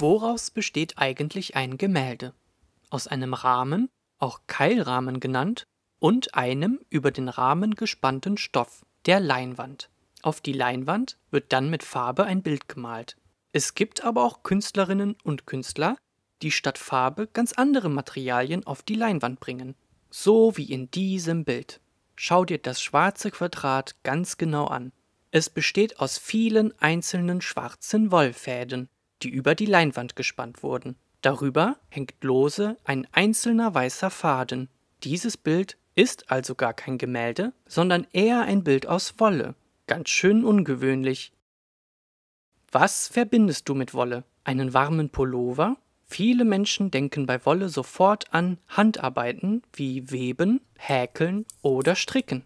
Woraus besteht eigentlich ein Gemälde? Aus einem Rahmen, auch Keilrahmen genannt, und einem über den Rahmen gespannten Stoff, der Leinwand. Auf die Leinwand wird dann mit Farbe ein Bild gemalt. Es gibt aber auch Künstlerinnen und Künstler, die statt Farbe ganz andere Materialien auf die Leinwand bringen. So wie in diesem Bild. Schau dir das schwarze Quadrat ganz genau an. Es besteht aus vielen einzelnen schwarzen Wollfäden, die über die Leinwand gespannt wurden. Darüber hängt lose ein einzelner weißer Faden. Dieses Bild ist also gar kein Gemälde, sondern eher ein Bild aus Wolle. Ganz schön ungewöhnlich. Was verbindest du mit Wolle? Einen warmen Pullover? Viele Menschen denken bei Wolle sofort an Handarbeiten wie Weben, Häkeln oder Stricken.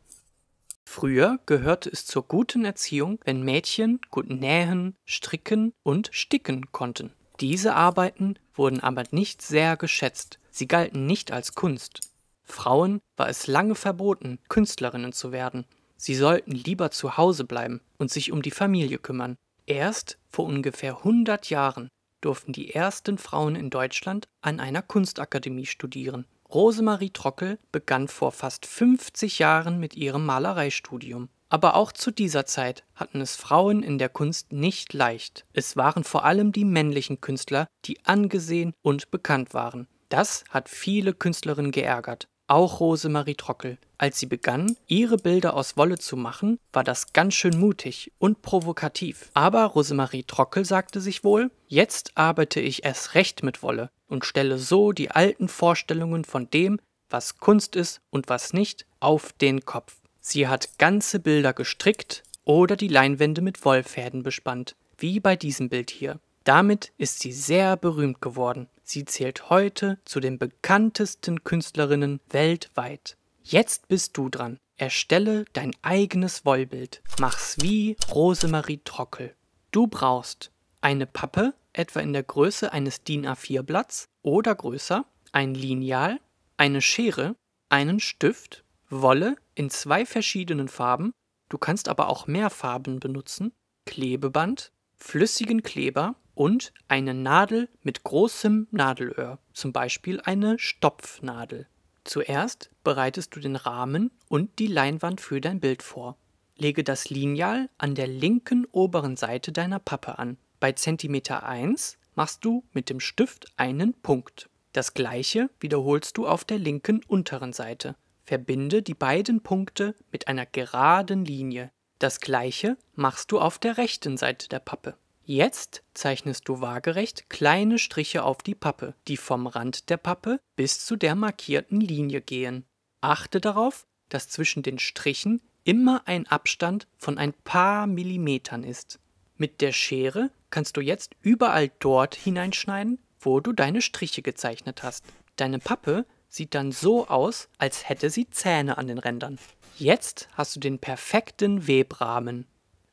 Früher gehörte es zur guten Erziehung, wenn Mädchen gut nähen, stricken und sticken konnten. Diese Arbeiten wurden aber nicht sehr geschätzt, sie galten nicht als Kunst. Frauen war es lange verboten, Künstlerinnen zu werden. Sie sollten lieber zu Hause bleiben und sich um die Familie kümmern. Erst vor ungefähr 100 Jahren durften die ersten Frauen in Deutschland an einer Kunstakademie studieren. Rosemarie Trockel begann vor fast 50 Jahren mit ihrem Malereistudium. Aber auch zu dieser Zeit hatten es Frauen in der Kunst nicht leicht. Es waren vor allem die männlichen Künstler, die angesehen und bekannt waren. Das hat viele Künstlerinnen geärgert, auch Rosemarie Trockel. Als sie begann, ihre Bilder aus Wolle zu machen, war das ganz schön mutig und provokativ. Aber Rosemarie Trockel sagte sich wohl, jetzt arbeite ich erst recht mit Wolle und stelle so die alten Vorstellungen von dem, was Kunst ist und was nicht, auf den Kopf. Sie hat ganze Bilder gestrickt oder die Leinwände mit Wollfäden bespannt, wie bei diesem Bild hier. Damit ist sie sehr berühmt geworden. Sie zählt heute zu den bekanntesten Künstlerinnen weltweit. Jetzt bist du dran. Erstelle dein eigenes Wollbild. Mach's wie Rosemarie Trockel. Du brauchst eine Pappe, etwa in der Größe eines DIN A4-Blatts oder größer, ein Lineal, eine Schere, einen Stift, Wolle in zwei verschiedenen Farben, du kannst aber auch mehr Farben benutzen, Klebeband, flüssigen Kleber und eine Nadel mit großem Nadelöhr, zum Beispiel eine Stopfnadel. Zuerst bereitest du den Rahmen und die Leinwand für dein Bild vor. Lege das Lineal an der linken oberen Seite deiner Pappe an. Bei Zentimeter 1 machst du mit dem Stift einen Punkt. Das gleiche wiederholst du auf der linken unteren Seite. Verbinde die beiden Punkte mit einer geraden Linie. Das gleiche machst du auf der rechten Seite der Pappe. Jetzt zeichnest du waagerecht kleine Striche auf die Pappe, die vom Rand der Pappe bis zu der markierten Linie gehen. Achte darauf, dass zwischen den Strichen immer ein Abstand von ein paar Millimetern ist. Mit der Schere kannst du jetzt überall dort hineinschneiden, wo du deine Striche gezeichnet hast. Deine Pappe sieht dann so aus, als hätte sie Zähne an den Rändern. Jetzt hast du den perfekten Webrahmen.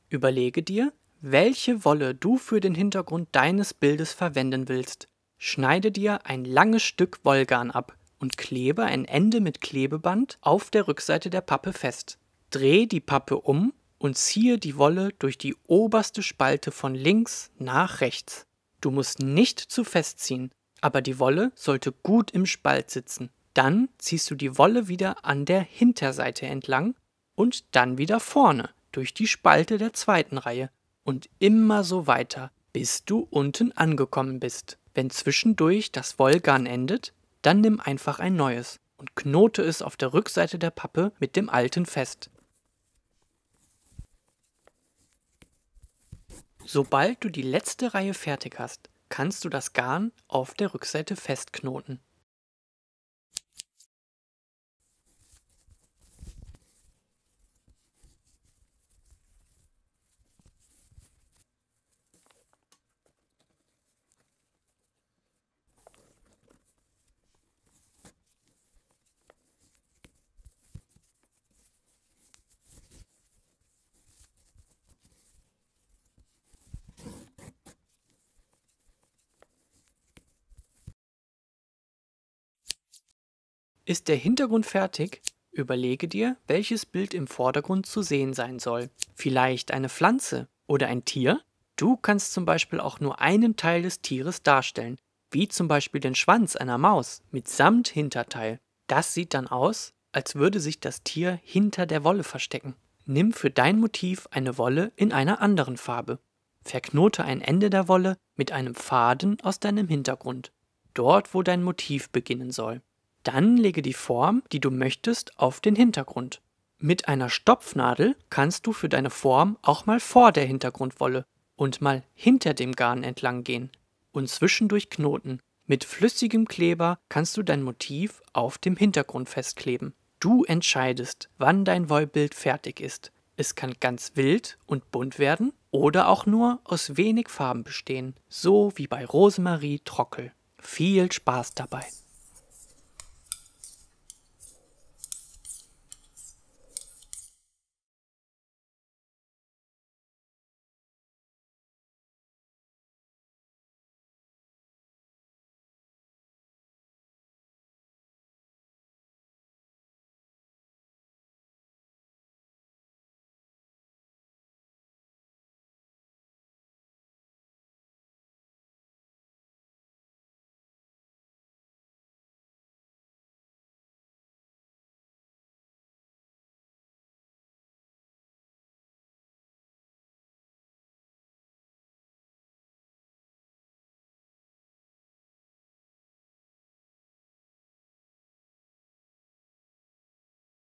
Überlege dir, welche Wolle du für den Hintergrund deines Bildes verwenden willst. Schneide dir ein langes Stück Wollgarn ab und klebe ein Ende mit Klebeband auf der Rückseite der Pappe fest. Dreh die Pappe um und ziehe die Wolle durch die oberste Spalte von links nach rechts. Du musst nicht zu fest ziehen, aber die Wolle sollte gut im Spalt sitzen. Dann ziehst du die Wolle wieder an der Hinterseite entlang und dann wieder vorne durch die Spalte der zweiten Reihe und immer so weiter, bis du unten angekommen bist. Wenn zwischendurch das Wollgarn endet, dann nimm einfach ein neues und knote es auf der Rückseite der Pappe mit dem alten fest. Sobald du die letzte Reihe fertig hast, kannst du das Garn auf der Rückseite festknoten. Ist der Hintergrund fertig, überlege dir, welches Bild im Vordergrund zu sehen sein soll. Vielleicht eine Pflanze oder ein Tier? Du kannst zum Beispiel auch nur einen Teil des Tieres darstellen, wie zum Beispiel den Schwanz einer Maus mitsamt Hinterteil. Das sieht dann aus, als würde sich das Tier hinter der Wolle verstecken. Nimm für dein Motiv eine Wolle in einer anderen Farbe. Verknote ein Ende der Wolle mit einem Faden aus deinem Hintergrund, dort wo dein Motiv beginnen soll. Dann lege die Form, die du möchtest, auf den Hintergrund. Mit einer Stopfnadel kannst du für deine Form auch mal vor der Hintergrundwolle und mal hinter dem Garn entlang gehen und zwischendurch knoten. Mit flüssigem Kleber kannst du dein Motiv auf dem Hintergrund festkleben. Du entscheidest, wann dein Wollbild fertig ist. Es kann ganz wild und bunt werden oder auch nur aus wenig Farben bestehen, so wie bei Rosemarie Trockel. Viel Spaß dabei!